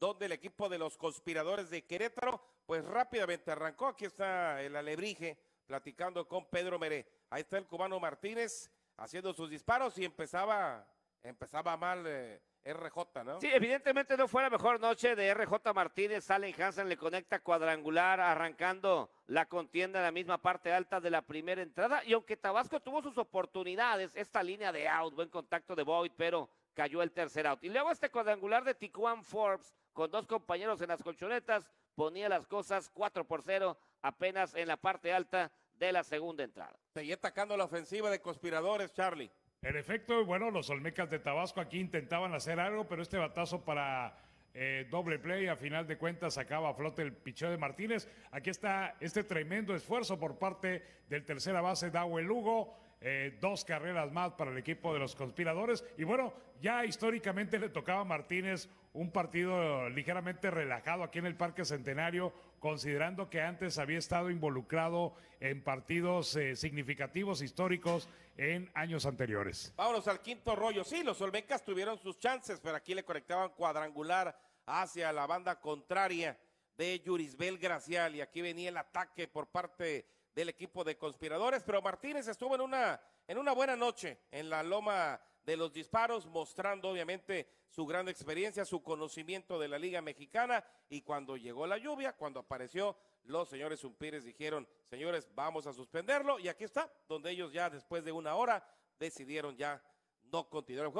donde el equipo de los conspiradores de Querétaro, pues rápidamente arrancó. Aquí está el alebrije platicando con Pedro Meré. Ahí está el cubano Martínez haciendo sus disparos y empezaba, empezaba mal. Eh, RJ, ¿no? Sí, evidentemente no fue la mejor noche de RJ Martínez. Allen Hansen le conecta cuadrangular, arrancando la contienda en la misma parte alta de la primera entrada. Y aunque Tabasco tuvo sus oportunidades, esta línea de out, buen contacto de Boyd, pero cayó el tercer out. Y luego este cuadrangular de Tiquan Forbes con dos compañeros en las colchonetas ponía las cosas 4 por 0 apenas en la parte alta de la segunda entrada. Seguía atacando la ofensiva de conspiradores, Charlie. En efecto, bueno, los Olmecas de Tabasco aquí intentaban hacer algo, pero este batazo para eh, doble play, a final de cuentas sacaba a flote el picheo de Martínez. Aquí está este tremendo esfuerzo por parte del tercera base, Dawel Lugo eh, dos carreras más para el equipo de los conspiradores. Y bueno, ya históricamente le tocaba a Martínez un partido ligeramente relajado aquí en el Parque Centenario, considerando que antes había estado involucrado en partidos eh, significativos históricos en años anteriores. Vámonos al quinto rollo. Sí, los Olmecas tuvieron sus chances, pero aquí le conectaban cuadrangular hacia la banda contraria de Yurisbel Gracial. Y aquí venía el ataque por parte del equipo de conspiradores, pero Martínez estuvo en una, en una buena noche en la loma de los disparos, mostrando obviamente su gran experiencia, su conocimiento de la Liga Mexicana. Y cuando llegó la lluvia, cuando apareció, los señores Umpires dijeron, señores, vamos a suspenderlo. Y aquí está, donde ellos ya después de una hora decidieron ya no continuar el juego.